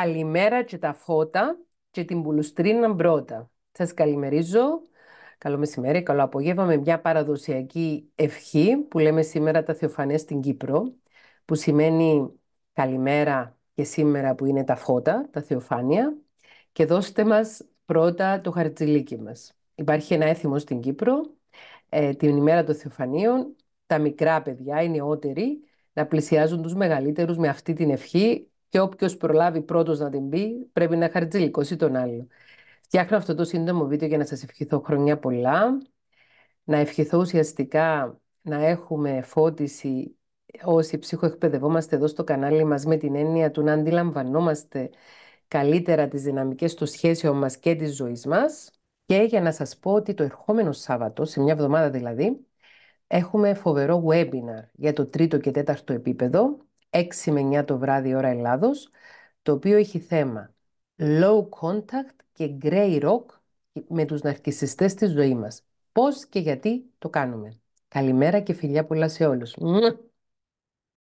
Καλημέρα και τα φώτα και την πουλουστρίνα πρώτα. Σας καλημερίζω. Καλό μεσημέρι, καλό απόγευμα με μια παραδοσιακή ευχή που λέμε σήμερα τα Θεοφανές στην Κύπρο, που σημαίνει καλημέρα και σήμερα που είναι τα φώτα, τα Θεοφάνεια, και δώστε μας πρώτα το χαρτζιλίκι μας. Υπάρχει ένα έθιμο στην Κύπρο, ε, την ημέρα των Θεοφανίων, τα μικρά παιδιά, οι νεότεροι, να πλησιάζουν τους μεγαλύτερους με αυτή την ευχή και όποιος προλάβει πρώτος να την πει, πρέπει να χαρτζηλικώσει τον άλλο. Φτιάχνω αυτό το σύντομο βίντεο για να σας ευχηθώ χρόνια πολλά. Να ευχηθώ ουσιαστικά να έχουμε φώτιση όσοι ψυχοεκπαιδευόμαστε εδώ στο κανάλι μας με την έννοια του να αντιλαμβανόμαστε καλύτερα τις δυναμικές των σχέσεων μας και της ζωής μας. Και για να σας πω ότι το ερχόμενο Σάββατο, σε μια εβδομάδα δηλαδή, έχουμε φοβερό webinar για το τρίτο και τέταρτο επίπεδο 6 με 9 το βράδυ ώρα Ελλάδος, το οποίο έχει θέμα low contact και grey rock με τους ναρκισιστές στη ζωή μας. Πώς και γιατί το κάνουμε. Καλημέρα και φιλιά πολλά σε όλους.